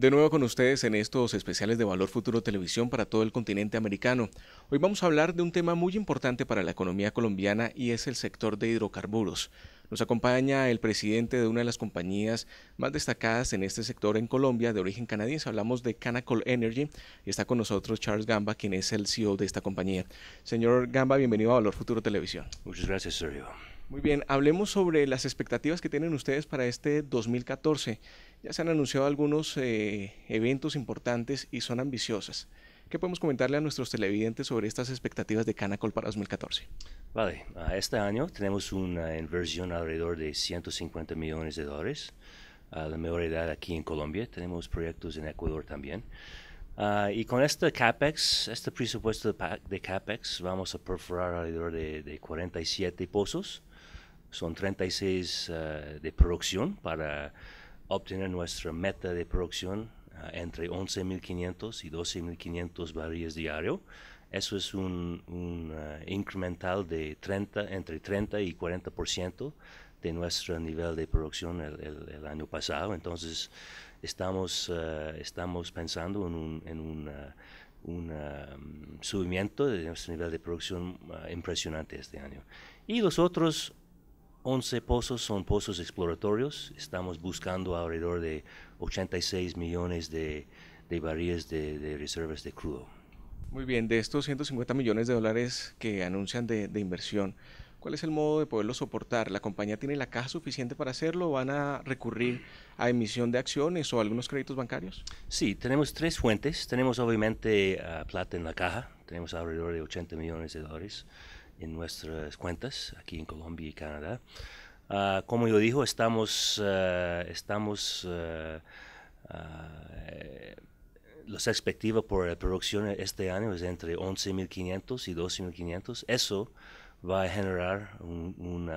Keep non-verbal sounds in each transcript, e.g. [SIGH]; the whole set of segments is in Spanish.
De nuevo con ustedes en estos especiales de Valor Futuro Televisión para todo el continente americano. Hoy vamos a hablar de un tema muy importante para la economía colombiana y es el sector de hidrocarburos. Nos acompaña el presidente de una de las compañías más destacadas en este sector en Colombia, de origen canadiense. Hablamos de Canacol Energy. y Está con nosotros Charles Gamba, quien es el CEO de esta compañía. Señor Gamba, bienvenido a Valor Futuro Televisión. Muchas gracias, Sergio. Muy bien, hablemos sobre las expectativas que tienen ustedes para este 2014. Ya se han anunciado algunos eh, eventos importantes y son ambiciosas. ¿Qué podemos comentarle a nuestros televidentes sobre estas expectativas de Canacol para 2014? Vale, este año tenemos una inversión alrededor de 150 millones de dólares. A la mayor edad aquí en Colombia, tenemos proyectos en Ecuador también. Ah, y con este CAPEX, este presupuesto de, CAPEX, vamos a perforar alrededor de, 47 pozos. Son 36 ah, de producción para obtener nuestra meta de producción ah, entre 11.500 y 12.500 barriles diario. Eso es un, ah, incremental de 30, entre 30 y 40% de nuestro nivel de producción el, año pasado. Entonces, estamos, ah, estamos pensando en un, mm, subimiento de nuestro nivel de producción impresionante este año. Y los otros 11 pozos son pozos exploratorios. Estamos buscando alrededor de 86 millones de, de barriles de, reservas de crudo. Muy bien, de estos 150 millones de dólares que anuncian de, inversión, ¿Cuál es el modo de poderlo soportar? ¿La compañía tiene la caja suficiente para hacerlo? ¿Van a recurrir a emisión de acciones o algunos créditos bancarios? Sí, tenemos tres fuentes. Tenemos obviamente plata en la caja, tenemos alrededor de 80 millones de dólares en nuestras cuentas aquí en Colombia y Canadá. Ah, como yo digo, estamos, ah, estamos ah, los expectativas por la producción este año es entre 11.500 y 12.500. Eso va a generar un,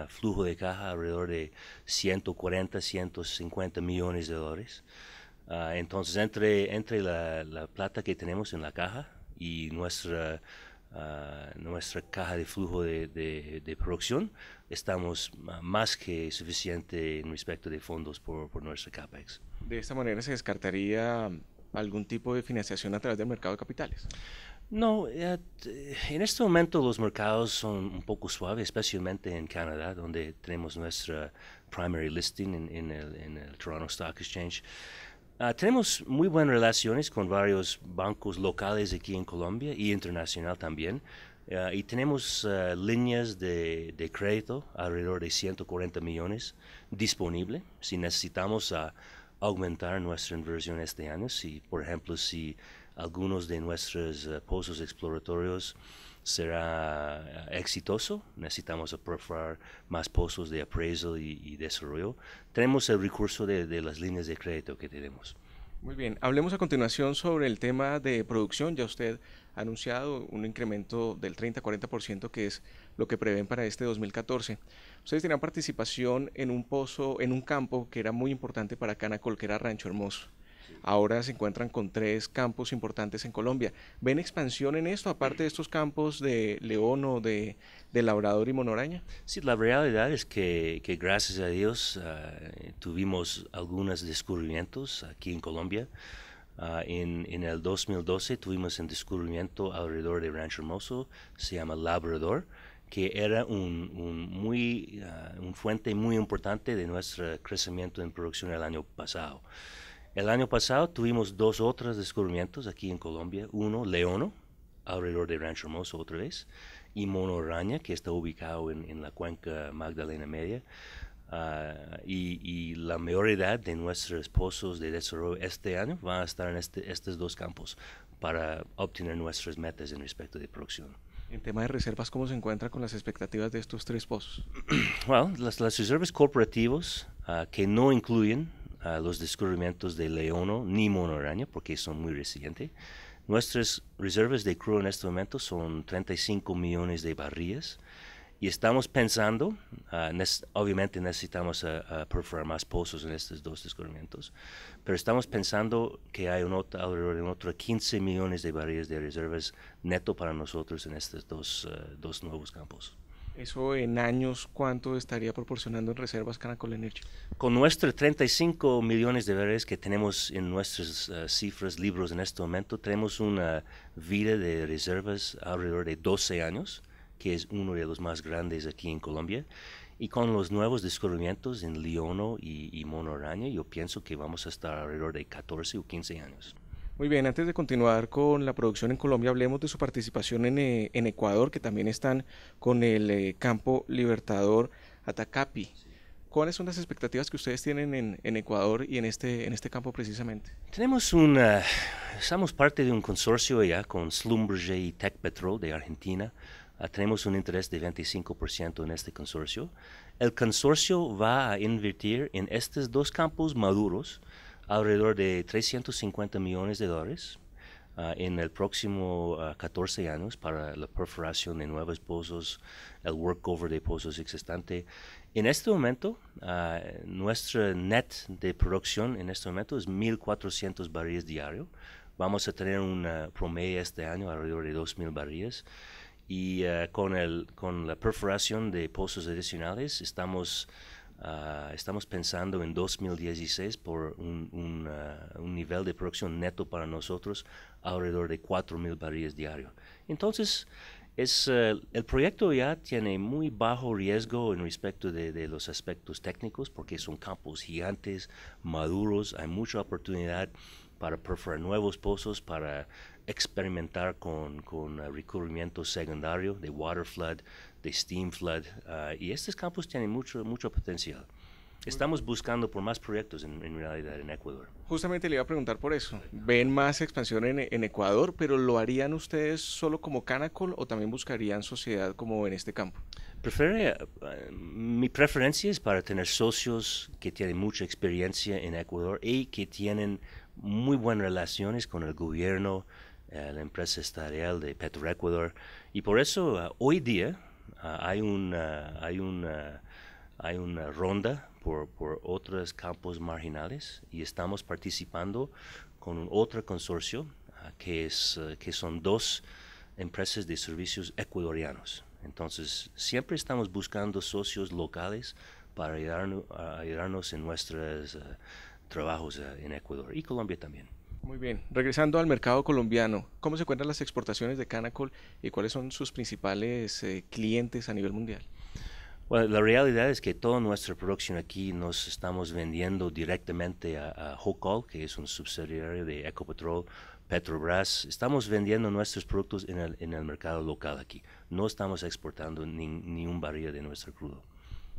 flujo de caja alrededor de 140, 150 millones de dólares. entonces, entre, entre la, la, plata que tenemos en la caja y nuestra nuestra caja de flujo de, producción, estamos ah, más que suficiente en respecto de fondos por, nuestra CAPEX. ¿De esta manera se descartaría algún tipo de financiación a través del mercado de capitales? No, eh, en este momento los mercados son un poco suaves, especialmente en Canadá, donde tenemos nuestra primary listing en, en el Toronto Stock Exchange. Ah, tenemos muy buenas relaciones con varios bancos locales aquí en Colombia y internacional también. Ah, y tenemos ah, líneas de, de, crédito alrededor de 140 millones disponible si necesitamos aumentar nuestra inversión este año. Si, por ejemplo, si algunos de nuestros pozos exploratorios será exitoso. Necesitamos aprobar más pozos de appraisal y, desarrollo. Tenemos el recurso de, las líneas de crédito que tenemos. Muy bien, hablemos a continuación sobre el tema de producción. Ya usted ha anunciado un incremento del 30-40% que es lo que prevén para este 2014. Ustedes tenían participación en un pozo, en un campo que era muy importante para Canacol, que era Rancho Hermoso. Ahora se encuentran con tres campos importantes en Colombia. ¿Ven expansión en esto, aparte de estos campos de León o de, Labrador y Monoraña? Sí, la realidad es que, gracias a Dios ah, tuvimos algunos descubrimientos aquí en Colombia. Ah, en, el 2012 tuvimos un descubrimiento alrededor de Rancho Hermoso, se llama Labrador, que era un, muy, ah, un fuente muy importante de nuestro crecimiento en producción el año pasado. El año pasado tuvimos dos otros descubrimientos aquí en Colombia. Uno, Leono, alrededor de Rancho Hermoso otra vez, y Mono Araña, que está ubicado en, en la cuenca Magdalena Media. Ah, y, la mayoría de nuestros pozos de desarrollo este año van a estar en este, estos dos campos para obtener nuestras metas en respecto de producción. En tema de reservas, ¿cómo se encuentra con las expectativas de estos tres pozos? bueno, las, las, reservas corporativas ah, que no incluyen los descubrimientos de Leono ni Monoraña, porque son muy recientes. Nuestras reservas de crudo en este momento son 35 millones de barriles y estamos pensando, ah, obviamente necesitamos ah, ah, perforar más pozos en estos dos descubrimientos, pero estamos pensando que hay otro, alrededor de 15 millones de barriles de reservas neto para nosotros en estos dos, dos nuevos campos. ¿Eso en años cuánto estaría proporcionando en reservas Caracol Energy? Con nuestros 35 millones de dólares que tenemos en nuestras eh, cifras, libros en este momento, tenemos una vida de reservas alrededor de 12 años, que es uno de los más grandes aquí en Colombia. Y con los nuevos descubrimientos en Liono y, y Mono Araña, yo pienso que vamos a estar alrededor de 14 o 15 años. Muy bien, antes de continuar con la producción en Colombia, hablemos de su participación en, eh, Ecuador, que también están con el eh, campo libertador Atacapi. ¿Cuáles son las expectativas que ustedes tienen en, Ecuador y en este, en este campo precisamente? Tenemos una, eh, somos parte de un consorcio ya con Schlumberger y Tech Petrol de Argentina. Ah, tenemos un interés de 25% en este consorcio. El consorcio va a invertir en estos dos campos maduros alrededor de 350 millones de dólares ah, en el próximo 14 ah, años para la perforación de nuevos pozos, el workover de pozos existentes. En este momento, ah, nuestro net de producción en este momento es 1.400 barriles diarios. Vamos a tener una promedio este año alrededor de 2.000 barriles. Y con, el, con la perforación de pozos adicionales estamos Ah, estamos pensando en 2016 por ah, un, nivel de producción neto para nosotros alrededor de 4.000 barriles diarios. Entonces, es, eh, el proyecto ya tiene muy bajo riesgo en respecto de, los aspectos técnicos porque son campos gigantes, maduros, hay mucha oportunidad para perforar nuevos pozos, para experimentar con, con ah, recubrimiento secundario de water flood, de Steam Flood. Ah, y estos campos tienen mucho, mucho potencial. Estamos buscando por más proyectos en, realidad en Ecuador. Justamente le iba a preguntar por eso. ¿Ven más expansión en, Ecuador, pero lo harían ustedes solo como Canacol o también buscarían sociedad como en este campo? Eh, mi preferencia es para tener socios que tienen mucha experiencia en Ecuador y que tienen muy buenas relaciones con el gobierno, eh, la empresa estatal de Petroecuador. Y por eso ah, hoy día Ah, hay una, hay hay una ronda por, otros campos marginales y estamos participando con otro consorcio ah, que, es, eh, que son dos empresas de servicios ecuatorianos. Entonces, siempre estamos buscando socios locales para ayudarnos, en nuestros eh, trabajos eh, en Ecuador y Colombia también. Muy bien, regresando al mercado colombiano, ¿cómo se cuentan las exportaciones de Canacol y cuáles son sus principales eh, clientes a nivel mundial? Bueno, la realidad es que toda nuestra producción aquí nos estamos vendiendo directamente a, a que es un subsidiario de Ecopetrol, Petrobras. Estamos vendiendo nuestros productos en el, mercado local aquí. No estamos exportando ni, ni un barril de nuestro crudo.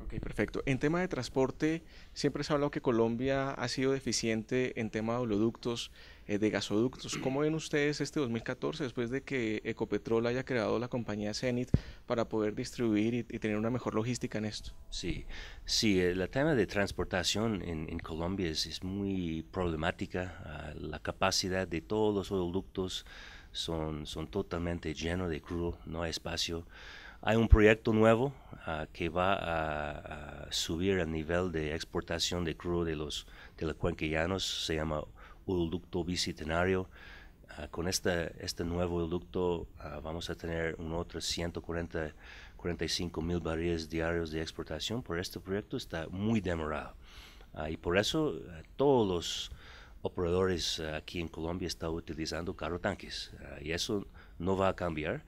Ok, perfecto. En tema de transporte, siempre se ha hablado que Colombia ha sido deficiente en tema de oleoductos. Eh, de gasoductos. ¿Cómo ven ustedes este 2014 después de que Ecopetrol haya creado la compañía Cenit para poder distribuir y, tener una mejor logística en esto? Sí, sí, el eh, tema de transportación en, Colombia es, muy problemática. Ah, la capacidad de todos los oleoductos son, son totalmente llenos de crudo, no hay espacio. Hay un proyecto nuevo ah, que va a, subir el nivel de exportación de crudo de los de la cuenca se llama oleoducto bicentenario. Ah, con este, este nuevo oleoducto ah, vamos a tener un otro 140, 45 mil barriles diarios de exportación, por este proyecto está muy demorado. Ah, y por eso todos los operadores aquí en Colombia están utilizando carro tanques. y eso no va a cambiar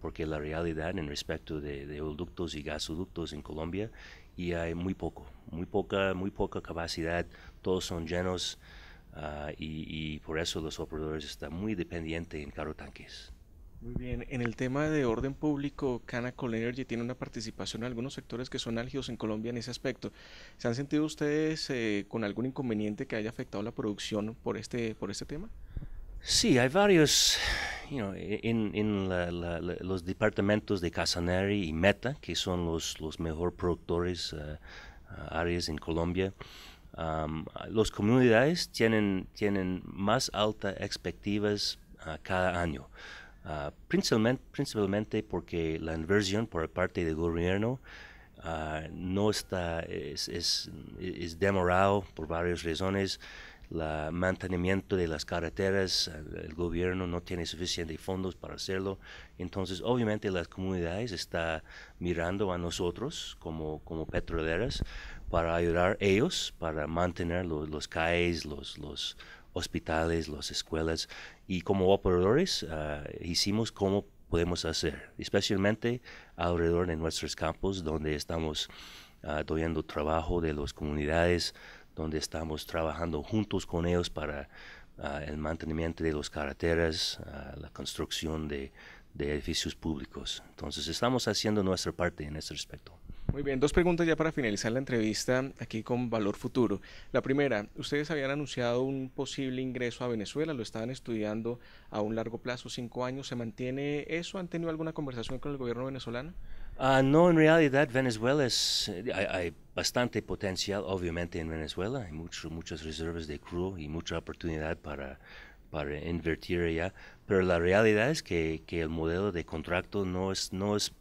porque la realidad en respecto de, de y gasoductos en Colombia y hay muy poco, muy poca, muy poca capacidad, todos son llenos Ah, y, por eso los operadores están muy dependientes en carro tanques. Muy bien, en el tema de orden público, Canacol Energy tiene una participación en algunos sectores que son álgidos en Colombia en ese aspecto. ¿Se han sentido ustedes eh, con algún inconveniente que haya afectado la producción por este, por este tema? Sí, hay varios, en, los departamentos de Casanare y Meta, que son los, mejores productores ah, ah, áreas en Colombia. Um, las comunidades tienen, tienen más altas expectativas ah, cada año, ah, principalmente, principalmente, porque la inversión por parte del gobierno ah, no está, es, es, demorado por varias razones. El mantenimiento de las carreteras, el gobierno no tiene suficientes fondos para hacerlo. Entonces, obviamente, las comunidades están mirando a nosotros como, como petroleras para ayudar ellos, para mantener los, calles, los, hospitales, las escuelas. Y como operadores ah, hicimos como podemos hacer, especialmente alrededor de nuestros campos donde estamos uh, trabajo de las comunidades, donde estamos trabajando juntos con ellos para ah, el mantenimiento de las carreteras, la construcción de, edificios públicos. Entonces estamos haciendo nuestra parte en este respecto. Muy bien, dos preguntas ya para finalizar la entrevista aquí con Valor Futuro. La primera, ustedes habían anunciado un posible ingreso a Venezuela, lo estaban estudiando a un largo plazo, cinco años. ¿Se mantiene eso? ¿Han tenido alguna conversación con el gobierno venezolano? Ah, no, en realidad Venezuela es, eh, hay, bastante potencial, obviamente, en Venezuela. Hay muchos muchas reservas de crudo y mucha oportunidad para, para invertir allá. Pero la realidad es que, que el modelo de contrato no es, no es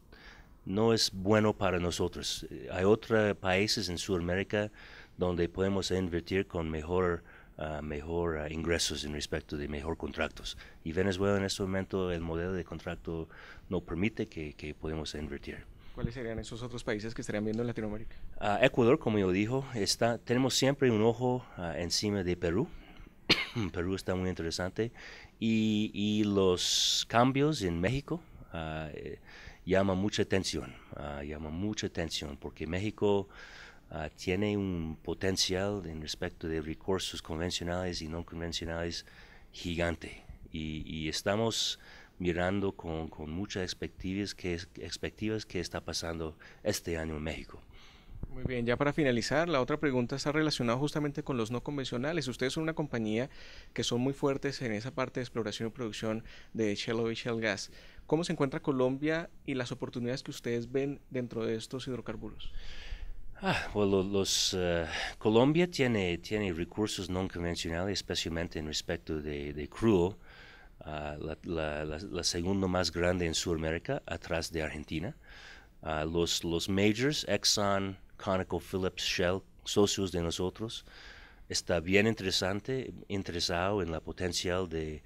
no es bueno para nosotros. Eh, hay otros países en Sudamérica donde podemos invertir con mejor, ah, mejor ah, ingresos en respecto de mejor contratos. Y Venezuela en este momento el modelo de contrato no permite que, que podamos invertir. ¿Cuáles serían esos otros países que estarían viendo en Latinoamérica? Ah, Ecuador, como yo dijo, está, tenemos siempre un ojo encima de Perú. [COUGHS] Perú está muy interesante. Y, y los cambios en México eh, llama mucha atención, ah, llama mucha atención, porque México ah, tiene un potencial en respecto de recursos convencionales y no convencionales gigante. Y, estamos mirando con, con muchas expectativas qué expectativas que está pasando este año en México. Muy bien, ya para finalizar, la otra pregunta está relacionada justamente con los no convencionales. Ustedes son una compañía que son muy fuertes en esa parte de exploración y producción de shale oil y shale gas. ¿Cómo se encuentra Colombia y las oportunidades que ustedes ven dentro de estos hidrocarburos? Ah, pues los, eh, Colombia tiene, tiene recursos no convencionales, especialmente en respecto de, de crudo, ah, la, segunda más grande en Sudamérica, atrás de Argentina. Ah, los, los majors, Exxon, Phillips Shell, socios de nosotros, está bien interesante, interesado en la potencial de,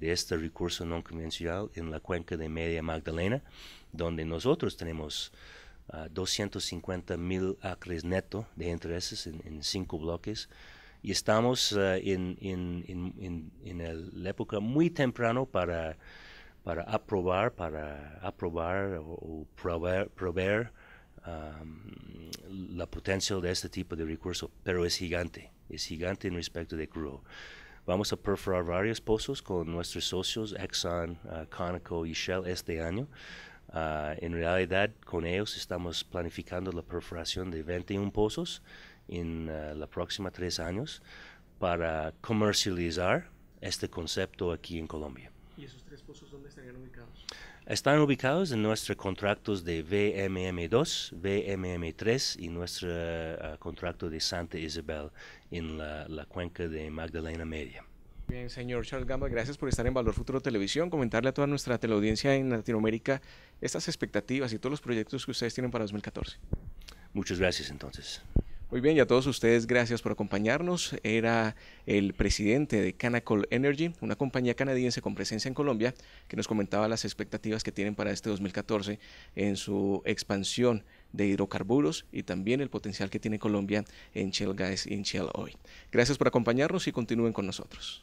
este recurso no convencional en la cuenca de Media Magdalena, donde nosotros tenemos 250 ah, mil acres neto de intereses en, cinco bloques y estamos ah, en, en, la época muy temprano para, para aprobar, para aprobar o, proveer la potencia de este tipo de recurso, pero es gigante, es gigante en respecto de crudo. Vamos a perforar varios pozos con nuestros socios Exxon, ah, Conoco y Shell este año. Ah, en realidad, con ellos estamos planificando la perforación de 21 pozos en ah, la próxima tres años para comercializar este concepto aquí en Colombia. ¿Y esos tres pozos dónde estarían ubicados? Están ubicados en nuestros contratos de VMM2, VMM3 y nuestro eh, contrato de Santa Isabel en la, la cuenca de Magdalena Media. Bien, señor Charles Gamba, gracias por estar en Valor Futuro Televisión, comentarle a toda nuestra teleaudiencia en Latinoamérica estas expectativas y todos los proyectos que ustedes tienen para 2014. Muchas gracias entonces. Muy bien, y a todos ustedes, gracias por acompañarnos. Era el presidente de Canacol Energy, una compañía canadiense con presencia en Colombia, que nos comentaba las expectativas que tienen para este 2014 en su expansión de hidrocarburos y también el potencial que tiene Colombia en Shell Gas y en Shell Oil. Gracias por acompañarnos y continúen con nosotros.